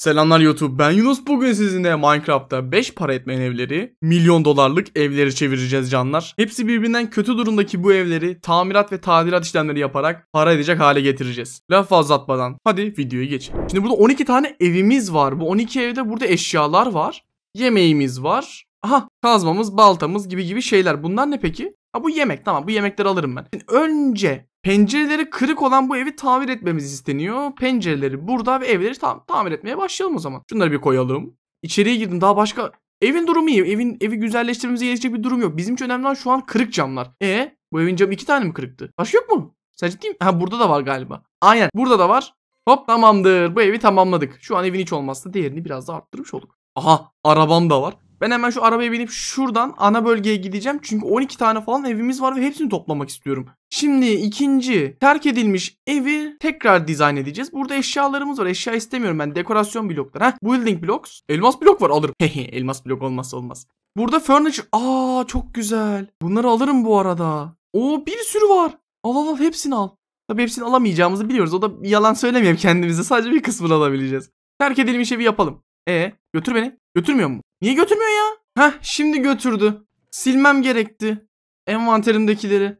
Selamlar YouTube ben Yunus bugün sizinle Minecraft'ta 5 para etmeyen evleri milyon dolarlık evleri çevireceğiz canlar. Hepsi birbirinden kötü durumdaki bu evleri tamirat ve tadilat işlemleri yaparak para edecek hale getireceğiz. Laf fazla atmadan hadi videoya geç. Şimdi burada 12 tane evimiz var. Bu 12 evde burada eşyalar var. Yemeğimiz var. Aha kazmamız baltamız gibi gibi şeyler bunlar ne peki? Ha bu yemek tamam bu yemekleri alırım ben. Şimdi önce pencereleri kırık olan bu evi tamir etmemiz isteniyor. Pencereleri burada ve evleri tam tamir etmeye başlayalım o zaman. Şunları bir koyalım. İçeriye girdim daha başka Evin durumu iyi. Evin evi güzelleştirmemize gelecek bir durum yok. Bizim için önemli olan şu an kırık camlar. E bu evin camı iki tane mi kırıktı? Başka yok mu? Sen ciddi mi? Ha burada da var galiba. Aynen burada da var. Hop tamamdır. Bu evi tamamladık. Şu an evin hiç olmazsa değerini biraz da arttırmış olduk. Aha arabam da var. Ben hemen şu arabaya binip şuradan ana bölgeye gideceğim. Çünkü 12 tane falan evimiz var ve hepsini toplamak istiyorum. Şimdi ikinci terk edilmiş evi tekrar dizayn edeceğiz. Burada eşyalarımız var. Eşya istemiyorum ben. Dekorasyon blokları. Heh. Building blocks. Elmas blok var alırım. Hehe elmas blok olmazsa olmaz. Burada furniture. Aa çok güzel. Bunları alırım bu arada. Oo bir sürü var. Al al al hepsini al. Tabii hepsini alamayacağımızı biliyoruz. O da yalan söylemeyeyim kendimize. Sadece bir kısmını alabileceğiz. Terk edilmiş evi yapalım. E götür beni. Götürmüyor mu? Niye götürmüyor ya? Heh şimdi götürdü. Silmem gerekti. Envanterimdekileri.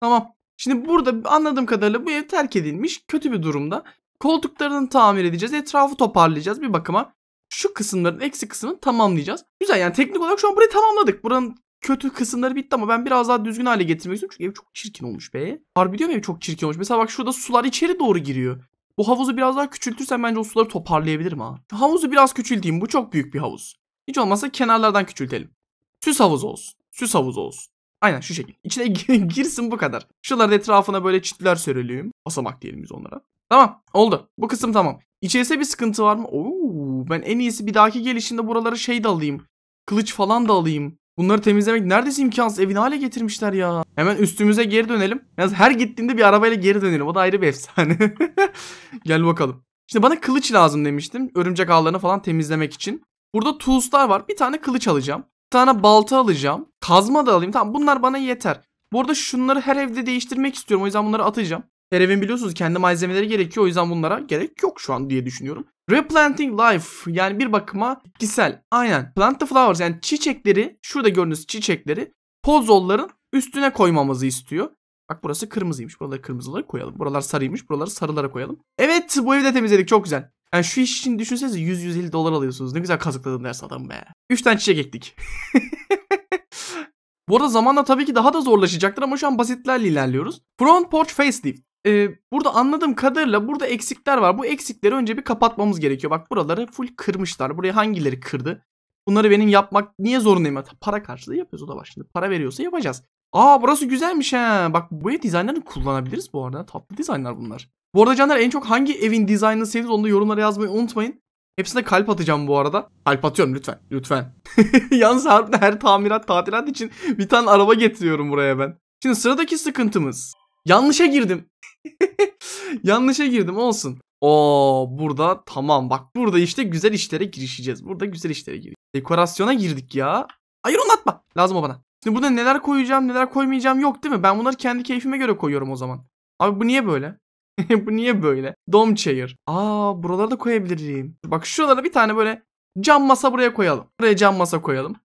Tamam. Şimdi burada anladığım kadarıyla bu ev terk edilmiş. Kötü bir durumda. Koltuklarını tamir edeceğiz. Etrafı toparlayacağız bir bakıma. Şu kısımların eksik kısmını tamamlayacağız. Güzel yani teknik olarak şu an burayı tamamladık. Buranın kötü kısımları bitti ama ben biraz daha düzgün hale getirmek istiyorum. Çünkü ev çok çirkin olmuş be. Harbi diyorum ev çok çirkin olmuş. Mesela bak şurada sular içeri doğru giriyor. Bu havuzu biraz daha küçültürsem bence o suları toparlayabilirim ha. Havuzu biraz küçülteyim. Bu çok büyük bir havuz. Hiç olmazsa kenarlardan küçültelim. Süs havuzu olsun. Süs havuzu olsun. Aynen şu şekilde. İçine girsin bu kadar. Şuralarda etrafına böyle çitler serelim. Basamak diyelim biz onlara. Tamam oldu. Bu kısım tamam. İçerisinde bir sıkıntı var mı? Oo, ben en iyisi bir dahaki gelişinde buralara şey de alayım. Kılıç falan da alayım. Bunları temizlemek neredeyse imkansız. Evin hale getirmişler ya. Hemen üstümüze geri dönelim. Yalnız her gittiğinde bir arabayla geri dönelim. O da ayrı bir efsane. Gel bakalım. Şimdi bana kılıç lazım demiştim. Örümcek ağlarını falan temizlemek için. Burada tools'lar var. Bir tane kılıç alacağım. Bir tane balta alacağım. Kazma da alayım. Tamam bunlar bana yeter. Burada şunları her evde değiştirmek istiyorum. O yüzden bunları atacağım. Her evin biliyorsunuz kendi malzemeleri gerekiyor. O yüzden bunlara gerek yok şu an diye düşünüyorum. Replanting life yani bir bakıma bitkisel. Aynen. Plant the flowers yani çiçekleri şurada gördüğünüz çiçekleri pozolların üstüne koymamızı istiyor. Bak burası kırmızıymış. Buraları kırmızılara koyalım. Buralar sarıymış. Buraları sarılara koyalım. Evet bu evi de temizledik. Çok güzel. Yani şu iş için düşünsenize 100-150 dolar alıyorsunuz. Ne güzel kazıkladın ders adam be. 3 tane çiçek ektik. Bu arada zamanla tabii ki daha da zorlaşacaktır ama şu an basitlerle ilerliyoruz. Front porch facelift. Ee, burada anladığım kadarıyla burada eksikler var. Bu eksikleri önce bir kapatmamız gerekiyor. Bak buraları full kırmışlar. Buraya hangileri kırdı? Bunları benim yapmak niye zorundayım? Para karşılığı yapıyoruz o da var. Şimdi para veriyorsa yapacağız. Aa burası güzelmiş he. Bak bu ev dizaynlarını kullanabiliriz bu arada. Tatlı dizaynlar bunlar. Bu arada canlar en çok hangi evin dizaynını sevdiniz onu da yorumlara yazmayı unutmayın. Hepsine kalp atacağım bu arada. Kalp atıyorum lütfen. Lütfen. Yalnız harbiden her tamirat tatilat için bir tane araba getiriyorum buraya ben. Şimdi sıradaki sıkıntımız. Yanlışa girdim. Yanlışa girdim olsun. O burada tamam bak burada işte güzel işlere girişeceğiz. Burada güzel işlere girdik. Dekorasyona girdik ya. Hayır onu Lazım o bana. Şimdi burada neler koyacağım neler koymayacağım yok değil mi? Ben bunları kendi keyfime göre koyuyorum o zaman. Abi bu niye böyle? bu niye böyle? Dom chair. Aa buraları da koyabilirim. Bak şuralara bir tane böyle cam masa buraya koyalım. Buraya cam masa koyalım.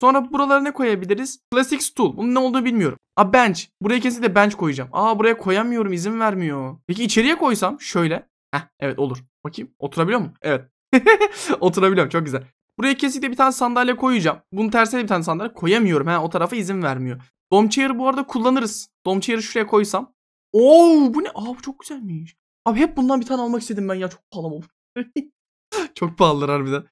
Sonra buralara ne koyabiliriz? Classic stool. Bunun ne olduğunu bilmiyorum. A bench. Buraya kesinlikle bench koyacağım. Aa buraya koyamıyorum izin vermiyor. Peki içeriye koysam şöyle. Heh evet olur. Bakayım oturabiliyor mu? Evet. Oturabiliyorum çok güzel. Buraya kesinlikle bir tane sandalye koyacağım. Bunun tersine bir tane sandalye koyamıyorum. He, o tarafa izin vermiyor. Dom bu arada kullanırız. Dom şuraya koysam. Oo bu ne? Aa bu çok güzelmiş. Abi hep bundan bir tane almak istedim ben ya. Çok pahalı bu. çok pahalılar harbiden.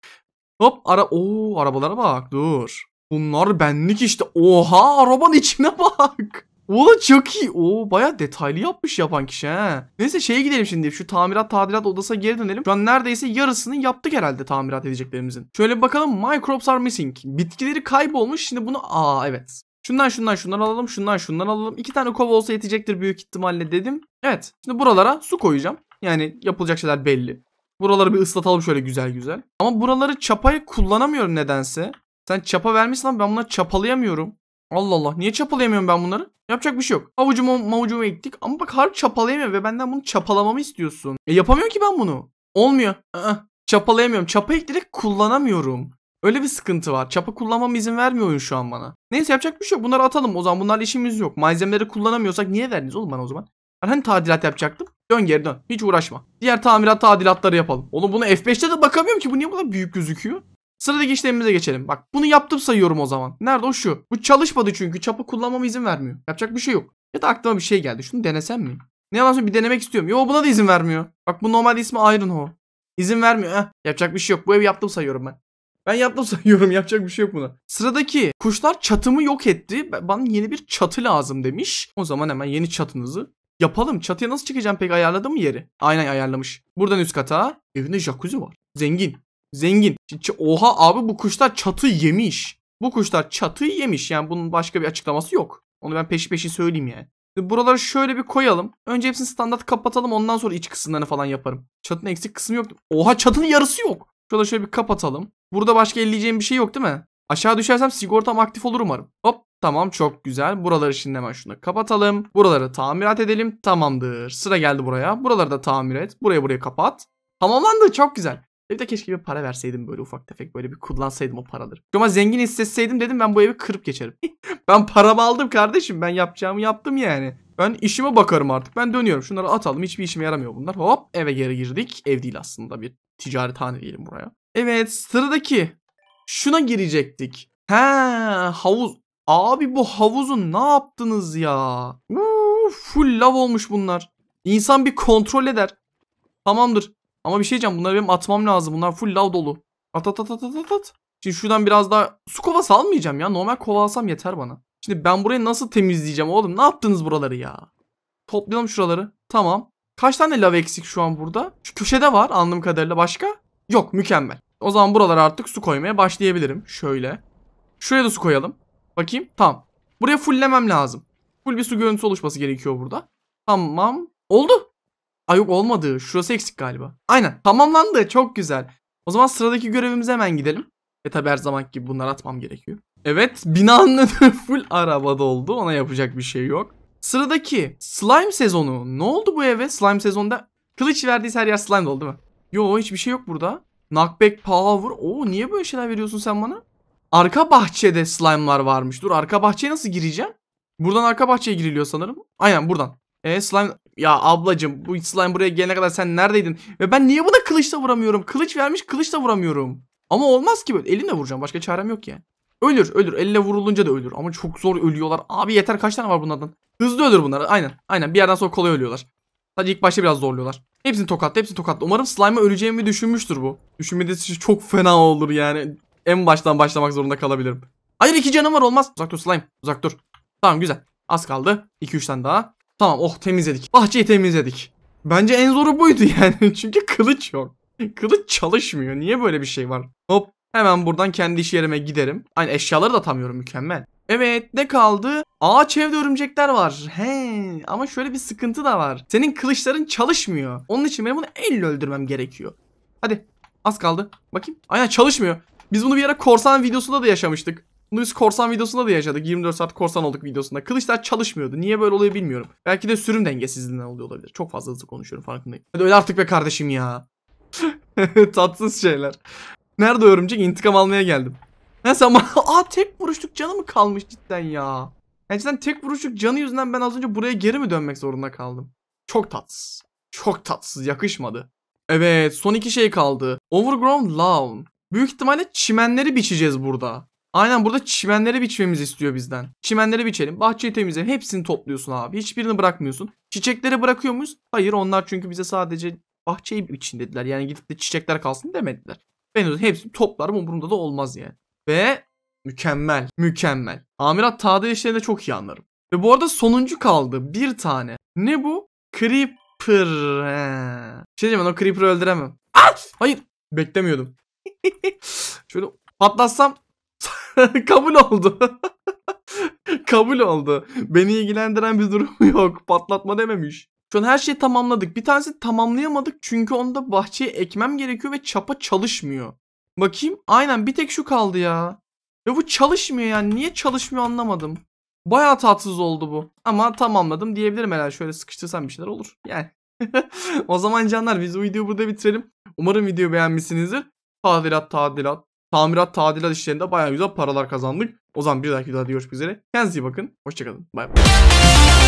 Hop ara Oo arabalara bak dur. Bunlar benlik işte. Oha arabanın içine bak. Oğlum çok iyi. o baya detaylı yapmış yapan kişi he. Neyse şeye gidelim şimdi. Şu tamirat tadilat odasına geri dönelim. Şu an neredeyse yarısını yaptık herhalde tamirat edeceklerimizin. Şöyle bir bakalım. Microbes are missing. Bitkileri kaybolmuş. Şimdi bunu... Aa evet. Şundan şundan şundan alalım. Şundan şundan alalım. İki tane kova olsa yetecektir büyük ihtimalle dedim. Evet. Şimdi buralara su koyacağım. Yani yapılacak şeyler belli. Buraları bir ıslatalım şöyle güzel güzel. Ama buraları çapayı kullanamıyorum nedense. Sen çapa vermişsin ama ben bunları çapalayamıyorum. Allah Allah. Niye çapalayamıyorum ben bunları? Yapacak bir şey yok. Havucumu mavucumu ektik. Ama bak harp çapalayamıyor ve benden bunu çapalamamı istiyorsun. E yapamıyorum ki ben bunu. Olmuyor. Aa, çapalayamıyorum. Çapa ekleyerek kullanamıyorum. Öyle bir sıkıntı var. Çapa kullanmam izin vermiyor oyun şu an bana. Neyse yapacak bir şey yok. Bunları atalım o zaman. Bunlarla işimiz yok. Malzemeleri kullanamıyorsak niye verdiniz oğlum bana o zaman? Ben hani tadilat yapacaktım? Dön geri dön. Hiç uğraşma. Diğer tamirat tadilatları yapalım. Oğlum bunu F5'te de bakamıyorum ki. Bu niye bu kadar büyük gözüküyor? Sıradaki işlemimize geçelim. Bak bunu yaptım sayıyorum o zaman. Nerede o şu? Bu çalışmadı çünkü çapı kullanmama izin vermiyor. Yapacak bir şey yok. Ya da aklıma bir şey geldi. Şunu denesem mi? Ne yalan bir denemek istiyorum. Yo buna da izin vermiyor. Bak bu normal ismi Ironho. İzin vermiyor. Heh, yapacak bir şey yok. Bu evi yaptım sayıyorum ben. Ben yaptım sayıyorum. Yapacak bir şey yok buna. Sıradaki kuşlar çatımı yok etti. Bana yeni bir çatı lazım demiş. O zaman hemen yeni çatınızı yapalım. Çatıya nasıl çıkacağım peki ayarladı mı yeri? Aynen ayarlamış. Buradan üst kata evinde jacuzzi var. Zengin. Zengin. Oha abi bu kuşlar çatı yemiş. Bu kuşlar çatı yemiş. Yani bunun başka bir açıklaması yok. Onu ben peşi peşi söyleyeyim yani. buraları şöyle bir koyalım. Önce hepsini standart kapatalım. Ondan sonra iç kısımlarını falan yaparım. Çatının eksik kısmı yok. Oha çatının yarısı yok. Şurada şöyle bir kapatalım. Burada başka elleyeceğim bir şey yok değil mi? Aşağı düşersem sigortam aktif olur umarım. Hop tamam çok güzel. Buraları şimdi hemen şunu kapatalım. Buraları tamirat edelim. Tamamdır. Sıra geldi buraya. Buraları da tamir et. Buraya buraya kapat. Tamamlandı çok güzel. Bir de keşke bir para verseydim böyle ufak tefek böyle bir kullansaydım o paraları. Ama zengin hissetseydim dedim ben bu evi kırıp geçerim. ben paramı aldım kardeşim ben yapacağımı yaptım yani. Ben işime bakarım artık ben dönüyorum şunları atalım hiçbir işime yaramıyor bunlar. Hop eve geri girdik ev değil aslında bir ticaret hane diyelim buraya. Evet sıradaki şuna girecektik. He havuz. Abi bu havuzun ne yaptınız ya? Uu, full lav olmuş bunlar. İnsan bir kontrol eder. Tamamdır. Ama bir şey diyeceğim. Bunları benim atmam lazım. Bunlar full lav dolu. At at at at at at. Şimdi şuradan biraz daha su kovası almayacağım ya. Normal kova alsam yeter bana. Şimdi ben burayı nasıl temizleyeceğim oğlum? Ne yaptınız buraları ya? Toplayalım şuraları. Tamam. Kaç tane lav eksik şu an burada? Şu köşede var anladığım kadarıyla. Başka? Yok mükemmel. O zaman buralara artık su koymaya başlayabilirim. Şöyle. Şuraya da su koyalım. Bakayım. Tamam. Buraya fulllemem lazım. Full bir su görüntüsü oluşması gerekiyor burada. Tamam. Oldu. Ay yok olmadı. Şurası eksik galiba. Aynen. Tamamlandı. Çok güzel. O zaman sıradaki görevimize hemen gidelim. E tabi her zamanki gibi bunları atmam gerekiyor. Evet binanın önü full araba doldu. Ona yapacak bir şey yok. Sıradaki slime sezonu. Ne oldu bu eve? Slime sezonda kılıç verdiyse her yer slime doldu değil mi? Yo hiçbir şey yok burada. Knockback power. Oo niye böyle şeyler veriyorsun sen bana? Arka bahçede slime'lar varmış. Dur arka bahçeye nasıl gireceğim? Buradan arka bahçeye giriliyor sanırım. Aynen buradan. E slime ya ablacım bu slime buraya gelene kadar sen neredeydin? Ve ben niye buna kılıçla vuramıyorum? Kılıç vermiş kılıçla vuramıyorum. Ama olmaz ki böyle. Elimle vuracağım. Başka çarem yok ya. Ölür ölür. Elle vurulunca da ölür. Ama çok zor ölüyorlar. Abi yeter kaç tane var bunlardan? Hızlı ölür bunlar. Aynen. Aynen. Bir yerden sonra kolay ölüyorlar. Sadece ilk başta biraz zorluyorlar. Hepsini tokatlı, Hepsini tokatlı. Umarım slime öleceğimi düşünmüştür bu. Düşünmediyse çok fena olur yani. En baştan başlamak zorunda kalabilirim. Hayır iki canım var olmaz. Uzak dur slime. Uzak dur. Tamam güzel. Az kaldı. 2-3 tane daha. Tamam oh temizledik. Bahçeyi temizledik. Bence en zoru buydu yani. Çünkü kılıç yok. Kılıç çalışmıyor. Niye böyle bir şey var? Hop hemen buradan kendi iş yerime giderim. Aynı eşyaları da atamıyorum mükemmel. Evet ne kaldı? Ağaç evde örümcekler var. He ama şöyle bir sıkıntı da var. Senin kılıçların çalışmıyor. Onun için benim bunu elle öldürmem gerekiyor. Hadi az kaldı. Bakayım. Aynen çalışmıyor. Biz bunu bir ara korsan videosunda da yaşamıştık. Bunu biz korsan videosunda da yaşadık. 24 saat korsan olduk videosunda. Kılıçlar çalışmıyordu. Niye böyle oluyor bilmiyorum. Belki de sürüm dengesizliğinden oluyor olabilir. Çok fazla hızlı konuşuyorum farkındayım. Hadi öyle artık be kardeşim ya. Tatsız şeyler. Nerede örümcek? İntikam almaya geldim. Ha sen bana... Aa tek vuruşluk canı mı kalmış cidden ya? Yani cidden tek vuruşluk canı yüzünden ben az önce buraya geri mi dönmek zorunda kaldım? Çok tatsız. Çok tatsız. Yakışmadı. Evet son iki şey kaldı. Overgrown Lawn. Büyük ihtimalle çimenleri biçeceğiz burada. Aynen burada çimenleri biçmemizi istiyor bizden. Çimenleri biçelim. Bahçeyi temizleyelim. Hepsini topluyorsun abi. Hiçbirini bırakmıyorsun. Çiçekleri bırakıyor muyuz? Hayır onlar çünkü bize sadece bahçeyi biçin dediler. Yani gidip de çiçekler kalsın demediler. Ben de hepsini toplarım umurumda da olmaz yani. Ve mükemmel. Mükemmel. Amirat tade işlerinde çok iyi anlarım. Ve bu arada sonuncu kaldı. Bir tane. Ne bu? Creeper. He. Şey diyeyim ben o Creeper'ı öldüremem. At! Hayır. Beklemiyordum. Şöyle patlatsam Kabul oldu. Kabul oldu. Beni ilgilendiren bir durum yok. Patlatma dememiş. Şu an her şeyi tamamladık. Bir tanesi tamamlayamadık çünkü onda bahçeye ekmem gerekiyor ve çapa çalışmıyor. Bakayım. Aynen bir tek şu kaldı ya. Ya bu çalışmıyor yani. Niye çalışmıyor anlamadım. Baya tatsız oldu bu. Ama tamamladım diyebilirim herhalde. Şöyle sıkıştırsam bir şeyler olur. Yani. o zaman canlar biz bu videoyu burada bitirelim. Umarım videoyu beğenmişsinizdir. Tadilat tadilat tamirat tadilat işlerinde bayağı güzel paralar kazandık. O zaman bir dahaki videoda görüşmek üzere. Kendinize iyi bakın. Hoşçakalın. Bay bay.